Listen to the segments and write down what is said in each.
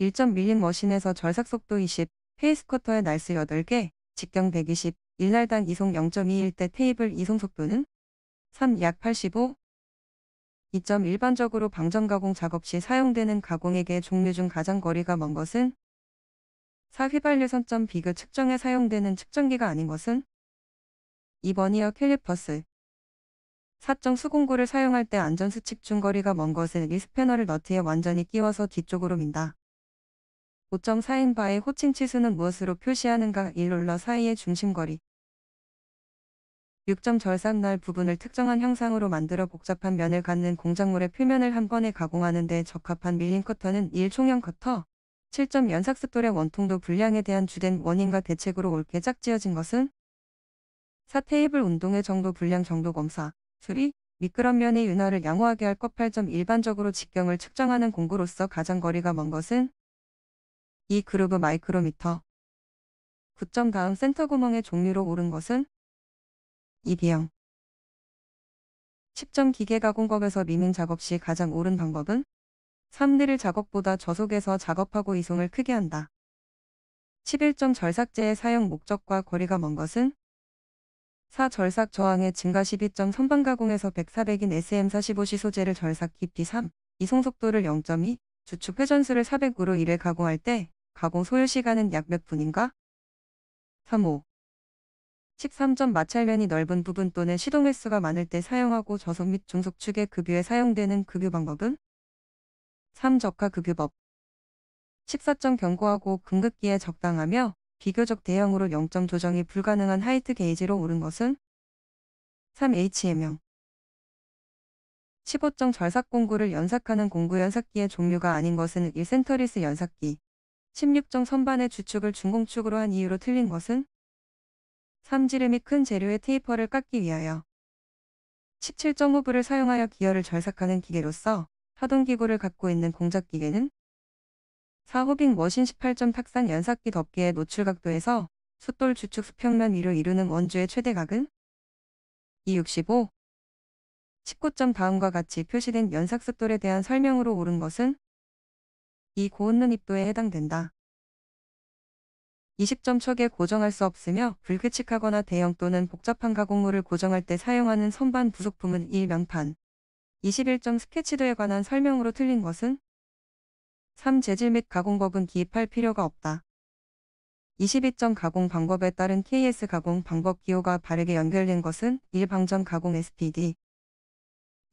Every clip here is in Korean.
1.밀린 머신에서 절삭속도 20, 페이스쿼터의 날스 8개, 직경 120, 일날단 이송 0.21대 테이블 이송 속도는 3. 약 85, 2점 일반적으로 방전 가공 작업 시 사용되는 가공액의 종류 중 가장 거리가 먼 것은 4. 휘발유 선점 비교 측정에 사용되는 측정기가 아닌 것은 2번이어 캘리퍼스 4정 수공구를 사용할 때 안전수칙 중 거리가 먼 것은 이 스패너를 너트에 완전히 끼워서 뒤쪽으로 민다. 5.4인 바의 호칭 치수는 무엇으로 표시하는가 1롤러 사이의 중심거리 6점 절삭날 부분을 특정한 형상으로 만들어 복잡한 면을 갖는 공작물의 표면을 한 번에 가공하는 데 적합한 밀린 커터는 1총형 커터 7점 연삭스돌의 원통도 불량에 대한 주된 원인과 대책으로 옳게 짝지어진 것은 4 테이블 운동의 정도 불량 정도 검사 수리 미끄럼 면의 윤활을 양호하게 할 것 8점 일반적으로 직경을 측정하는 공구로서 가장 거리가 먼 것은 이그룹브 마이크로미터 9점 가음 센터 구멍의 종류로 오른 것은 2 비형 10점 기계 가공법에서 미민 작업 시 가장 옳은 방법은 3드릴 작업보다 저속에서 작업하고 이송을 크게 한다. 11점 절삭제의 사용 목적과 거리가 먼 것은 4. 절삭 저항의 증가 12점 선반 가공에서 104백인 SM45C 소재를 절삭 깊이 3, 이송 속도를 0.2, 주축 회전수를 400으로 1회 가공할 때 가공 소요시간은 약 몇 분인가? 3호 13점 마찰면이 넓은 부분 또는 시동 횟수가 많을 때 사용하고 저속 및 중속 축의 급유에 사용되는 급유 방법은? 3. 적화 급유법 14점 경고하고 금극기에 적당하며 비교적 대형으로 0점 조정이 불가능한 하이트 게이지로 오른 것은? 3HM형 15점 절삭 공구를 연삭하는 공구 연삭기의 종류가 아닌 것은 1센터리스 연삭기 16정 선반의 주축을 중공축으로 한 이유로 틀린 것은 삼지름이 큰 재료의 테이퍼를 깎기 위하여 17.5부를 사용하여 기어를 절삭하는 기계로서 파동기구를 갖고 있는 공작기계는 4호빙 머신 18점 탁산 연삭기 덮개의 노출 각도에서 숫돌 주축 수평면 위로 이루는 원주의 최대각은 265 19점 다음과 같이 표시된 연삭 숫돌에 대한 설명으로 옳은 것은 이 고은는 입도에 해당된다. 20점 척에 고정할 수 없으며 불규칙하거나 대형 또는 복잡한 가공물을 고정할 때 사용하는 선반 부속품은 1명판. 21점 스케치도에 관한 설명으로 틀린 것은 3. 재질 및 가공법은 기입할 필요가 없다. 22점 가공 방법에 따른 KS 가공 방법 기호가 바르게 연결된 것은 1방정 가공 SPD.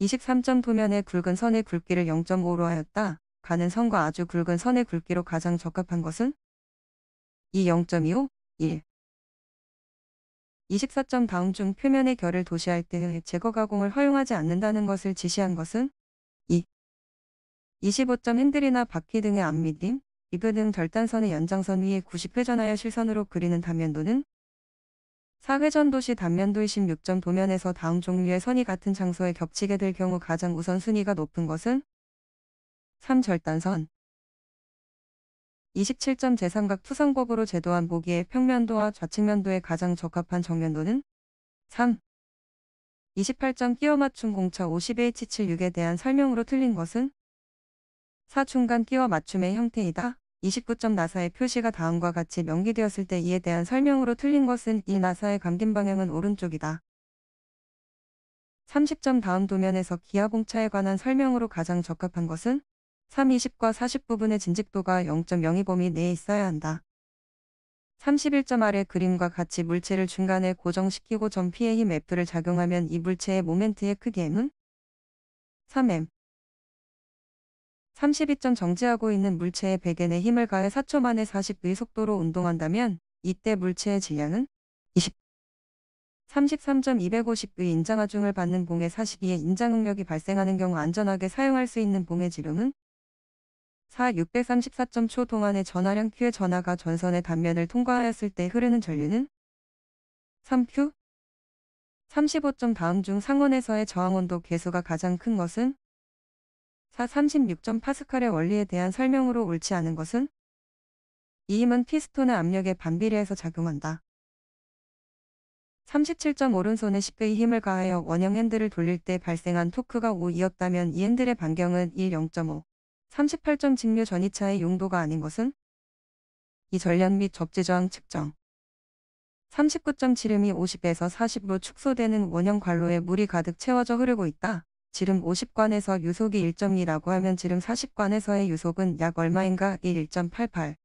23점 도면의 굵은 선의 굵기를 0.5로 하였다. 가는 선과 아주 굵은 선의 굵기로 가장 적합한 것은 이 0.25, 1. 24점 다음 중 표면의 결을 도시할 때의 제거 가공을 허용하지 않는다는 것을 지시한 것은 2. 25점 핸들이나 바퀴 등의 앞미딤, 리그 등 절단선의 연장선 위에 90회전하여 실선으로 그리는 단면도는 4회전 도시 단면도의 16점 도면에서 다음 종류의 선이 같은 장소에 겹치게 될 경우 가장 우선순위가 높은 것은 3절단선 27점 제삼각 투상곡으로 제도한 보기에 평면도와 좌측면도에 가장 적합한 정면도는 3. 28점 끼워 맞춤 공차 50H76에 대한 설명으로 틀린 것은 4. 중간 끼워 맞춤의 형태이다. 29점 나사의 표시가 다음과 같이 명기되었을 때 이에 대한 설명으로 틀린 것은 이 나사의 감긴 방향은 오른쪽이다. 30점 다음 도면에서 기아 공차에 관한 설명으로 가장 적합한 것은 320과 40 부분의 진직도가 0.02 범위 내에 있어야 한다. 31점 아래 그림과 같이 물체를 중간에 고정시키고 점피의 힘 F를 작용하면 이 물체의 모멘트의 크기 M은 3M 32점 정지하고 있는 물체의 배견에 힘을 가해 4초 만에 40의 속도로 운동한다면 이때 물체의 질량은 20 33.250의 인장하중을 받는 봉의 42의 인장응력이 발생하는 경우 안전하게 사용할 수 있는 봉의 지름은 사 634.초 동안의 전하량 Q의 전하가 전선의 단면을 통과하였을 때 흐르는 전류는 3Q 35점 다음 중 상온에서의 저항온도 계수가 가장 큰 것은 4 36점 파스칼의 원리에 대한 설명으로 옳지 않은 것은 이 힘은 피스톤의 압력에 반비례해서 작용한다. 37점 오른손에 10배의 힘을 가하여 원형 핸들을 돌릴 때 발생한 토크가 5이었다면 이 핸들의 반경은 1 0.5 38점 직류 전이차의 용도가 아닌 것은 이전략및 접지저항 측정 39점 지름이 50에서 40으로 축소되는 원형 관로에 물이 가득 채워져 흐르고 있다. 지름 50관에서 유속이 1.2라고 하면 지름 40관에서의 유속은 약 얼마인가? 1.88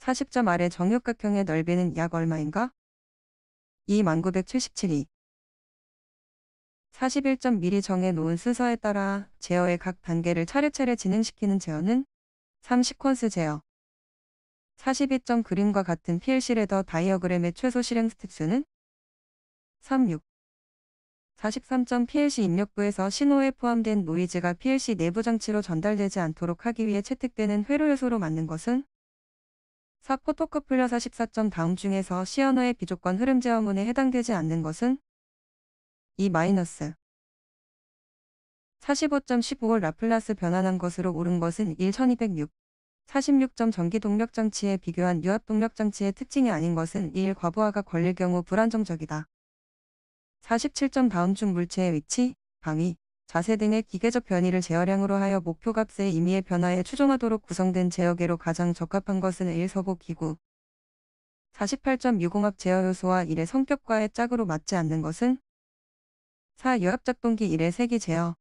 40점 아래 정육각형의 넓이는 약 얼마인가? 2 977이 41점 미리 정해놓은 순서에 따라 제어의 각 단계를 차례차례 진행시키는 제어는 3시퀀스 제어 42점 그림과 같은 PLC 레더 다이어그램의 최소 실행 스텝 수는 36 43점 PLC 입력부에서 신호에 포함된 노이즈가 PLC 내부 장치로 전달되지 않도록 하기 위해 채택되는 회로 요소로 맞는 것은 4. 포토커플러 44점 다음 중에서 시어너의 비조건 흐름 제어문에 해당되지 않는 것은 이 마이너스 45.15월 라플라스 변환한 것으로 오른 것은 1206. 46점 전기 동력 장치에 비교한 유압 동력 장치의 특징이 아닌 것은 1 과부하가 걸릴 경우 불안정적이다. 47점 다음 중 물체의 위치, 방위, 자세 등의 기계적 변이를 제어량으로 하여 목표 값의 임의의 변화에 추종하도록 구성된 제어계로 가장 적합한 것은 1 서보 기구. 48.60합 제어 요소와 1의 성격과의 짝으로 맞지 않는 것은 4. 융합작동기 1의 색이 제어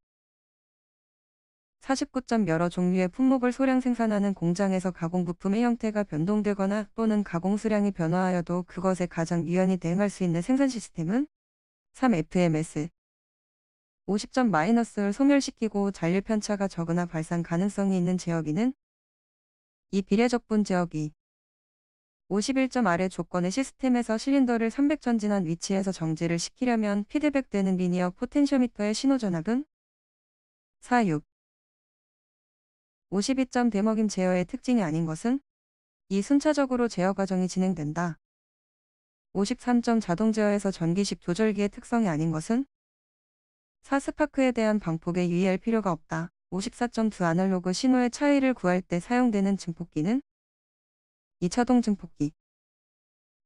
49점 여러 종류의 품목을 소량 생산하는 공장에서 가공 부품의 형태가 변동되거나 또는 가공 수량이 변화하여도 그것에 가장 유연히 대응할 수 있는 생산 시스템은 3. FMS 50점 마이너스를 소멸시키고 잔류 편차가 적으나 발산 가능성이 있는 제어기는 이 비례적분 제어기 51점 아래 조건의 시스템에서 실린더를 300전진한 위치에서 정지를 시키려면 피드백되는 리니어 포텐시미터의 신호전압은 46. 52점 대먹임 제어의 특징이 아닌 것은 이 순차적으로 제어 과정이 진행된다. 53점 자동 제어에서 전기식 조절기의 특성이 아닌 것은 사스파크에 대한 방폭에 유의할 필요가 없다. 54.2 아날로그 신호의 차이를 구할 때 사용되는 증폭기는 2차 동증폭기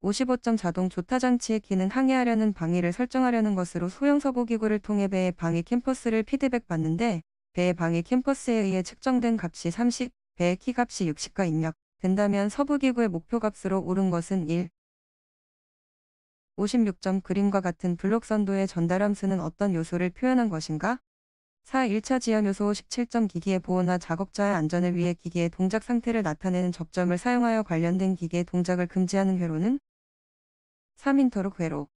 55점 자동 조타 장치의 키는 항해하려는 방위를 설정하려는 것으로 소형 서보 기구를 통해 배의 방위 캠퍼스를 피드백 받는데 배의 방위 캠퍼스에 의해 측정된 값이 30, 배의 키 값이 60가 입력된다면 서부 기구의 목표 값으로 오른 것은 1. 56점 그림과 같은 블록 선도의 전달함수는 어떤 요소를 표현한 것인가? 4. 1차 지연 요소 17점 기기의 보호나 작업자의 안전을 위해 기기의 동작 상태를 나타내는 접점을 사용하여 관련된 기기의 동작을 금지하는 회로는 3인터로 회로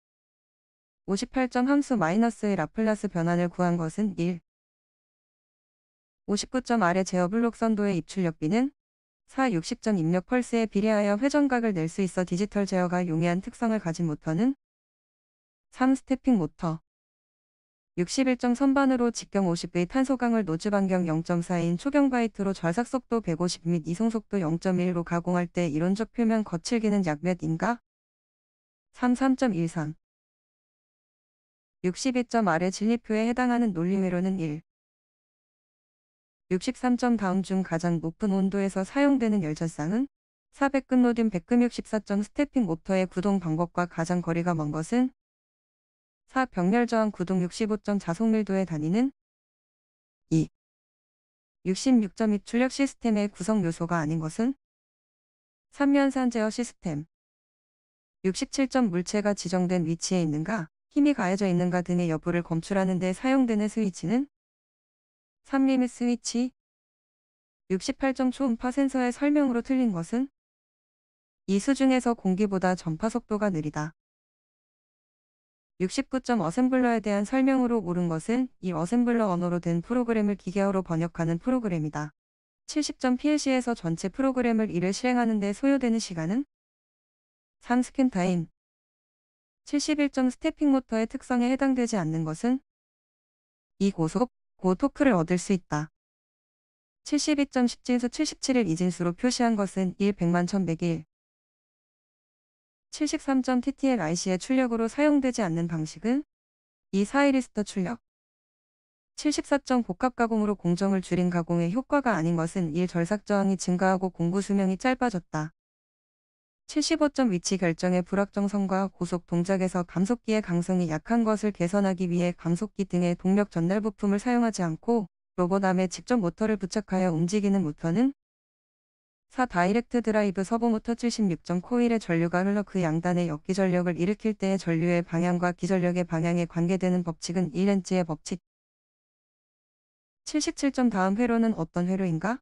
58점 함수 마이너스의 라플라스 변환을 구한 것은 1 59점 아래 제어 블록 선도의 입출력비는 4. 60점 입력 펄스에 비례하여 회전각을 낼 수 있어 디지털 제어가 용이한 특성을 가진 모터는 3. 스태핑 모터 61정 선반으로 직경 50의 탄소강을 노즈반경 0.4인 초경바이트로 절삭속도 150 및 이송속도 0.1로 가공할 때 이론적 표면 거칠기는 약 몇인가? 33.13 62.R의 진리표에 해당하는 논리회로는 1. 63점 다음 중 가장 높은 온도에서 사용되는 열전상은 400급 로딘 164점 0 0 스태핑 모터의 구동 방법과 가장 거리가 먼 것은 4. 병렬저항 구동 65점 자속밀도에 다니는 2. 66.2 출력 시스템의 구성 요소가 아닌 것은 3면산 제어 시스템 67점 물체가 지정된 위치에 있는가 힘이 가해져 있는가 등의 여부를 검출하는 데 사용되는 스위치는 3리밋 스위치 68점 초음파 센서의 설명으로 틀린 것은 이 수중에서 공기보다 전파 속도가 느리다. 69점 어셈블러에 대한 설명으로 옳은 것은 이 어셈블러 언어로 된 프로그램을 기계어로 번역하는 프로그램이다. 70점 PLC에서 전체 프로그램을 일을 실행하는 데 소요되는 시간은 3. 스캔 타임 71점 스태핑 모터의 특성에 해당되지 않는 것은 이 고속, 고토크를 얻을 수 있다. 72.10진수 77일 이진수로 표시한 것은 1 100만 1100일 73.ttl-IC의 출력으로 사용되지 않는 방식은 이 사이리스터 출력 74점 복합 가공으로 공정을 줄인 가공의 효과가 아닌 것은 일 절삭 저항이 증가하고 공구 수명이 짧아졌다. 75점 위치 결정의 불확정성과 고속 동작에서 감속기의 강성이 약한 것을 개선하기 위해 감속기 등의 동력 전달 부품을 사용하지 않고 로봇암에 직접 모터를 부착하여 움직이는 모터는 4. 다이렉트 드라이브 서브모터 76점 코일의 전류가 흘러 그 양단의 역기 전력을 일으킬 때의 전류의 방향과 기전력의 방향에 관계되는 법칙은 1N의 법칙. 77점 다음 회로는 어떤 회로인가?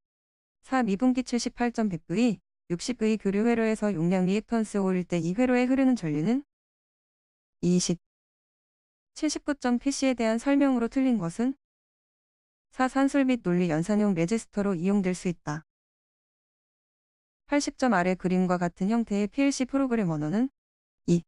4. 미분기 78점 100V, 60V 교류 회로에서 용량 2톤스 5일 때 이 회로에 흐르는 전류는? 20. 79점 PC에 대한 설명으로 틀린 것은? 4. 산술 및 논리 연산용 레지스터로 이용될 수 있다. 80점 아래 그림과 같은 형태의 PLC 프로그램 언어는 2.